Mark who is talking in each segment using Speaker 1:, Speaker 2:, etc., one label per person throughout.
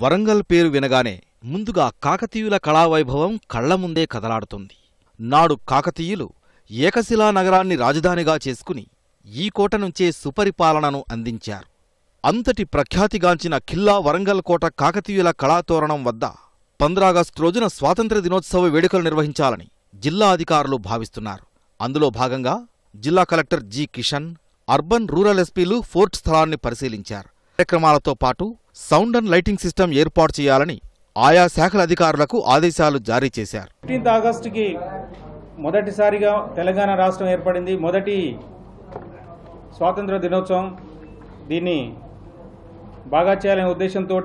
Speaker 1: వరంగల్ పేరు వినగానే ముందుగా కాకతీయుల కళావైభవం కళ్లముందే ముందే కదలాడుతుంది నాడు కాకతీయులు ఏకశిలా నగరాన్ని రాజధానిగా చేసుకుని ఈ కోట నుంచే సుపరిపాలనను అందించారు అంతటి ప్రఖ్యాతిగాంచిన ఖిల్లా వరంగల్ కోట కాకతీయుల కళాతోరణం వద్ద పంద్రాగస్టు రోజున స్వాతంత్ర్య దినోత్సవ వేడుకలు నిర్వహించాలని జిల్లా అధికారులు భావిస్తున్నారు అందులో భాగంగా జిల్లా collector G Kishan urban rural ఎస్పీలు ఫోర్ట్ స్థలాన్ని పరిశీలించారు కార్యక్రమాలతో పాటు సౌండ్ అండ్ లైటింగ్ సిస్టమ్ ఏర్పాటు చేయాలని ఆయా శాఖల అధికారులకు ఆదేశాలు జారీ చేశారు
Speaker 2: ఫిఫ్టీన్త్ ఆగస్టుకి మొదటిసారిగా తెలంగాణ రాష్ట్రం ఏర్పడింది మొదటి స్వాతంత్ర దినోత్సవం దీన్ని బాగా చేయాలనే ఉద్దేశంతో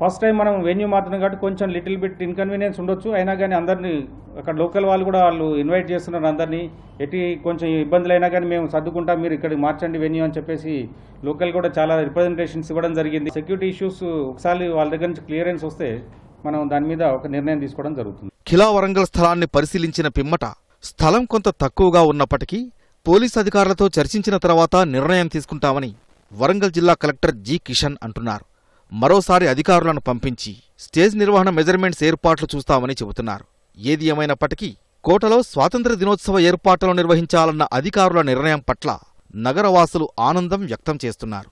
Speaker 2: ఫస్ట్ టైం మనం వెన్యూ మారుతున్నాం కాబట్టి కొంచెం లిటిల్ బిట్ ఇన్కన్వీనియన్స్ ఉండొచ్చు అయినా కానీ అందరినీ అక్కడ లోకల్ వాళ్ళు కూడా వాళ్ళు ఇన్వైట్ చేస్తున్నారు అందరినీ ఎట్టి కొంచెం ఇబ్బందులు అయినా కానీ మేము సర్దుకుంటాం మీరు ఇక్కడికి మార్చండి వెన్యూ అని చెప్పేసి లోకల్ కూడా చాలా రిప్రజెంటేషన్స్ ఇవ్వడం జరిగింది సెక్యూరిటీ ఇష్యూస్ ఒకసారి వాళ్ళ దగ్గర నుంచి క్లియరెన్స్ వస్తే మనం దాని మీద ఒక నిర్ణయం తీసుకోవడం జరుగుతుంది
Speaker 1: ఖిలా వరంగల్ స్థలాన్ని పరిశీలించిన పిమ్మట స్థలం కొంత తక్కువగా ఉన్నప్పటికీ పోలీస్ అధికారులతో చర్చించిన తర్వాత నిర్ణయం తీసుకుంటామని వరంగల్ జిల్లా కలెక్టర్ జి కిషన్ అంటున్నారు మరోసారి అధికారులను పంపించి స్టేజ్ నిర్వహణ మెజర్మెంట్స్ ఏర్పాట్లు చూస్తామని చెబుతున్నారు ఏది ఏమైనప్పటికీ కోటలో స్వాతంత్ర దినోత్సవ ఏర్పాట్లను నిర్వహించాలన్న అధికారుల నిర్ణయం పట్ల నగరవాసులు ఆనందం వ్యక్తం చేస్తున్నారు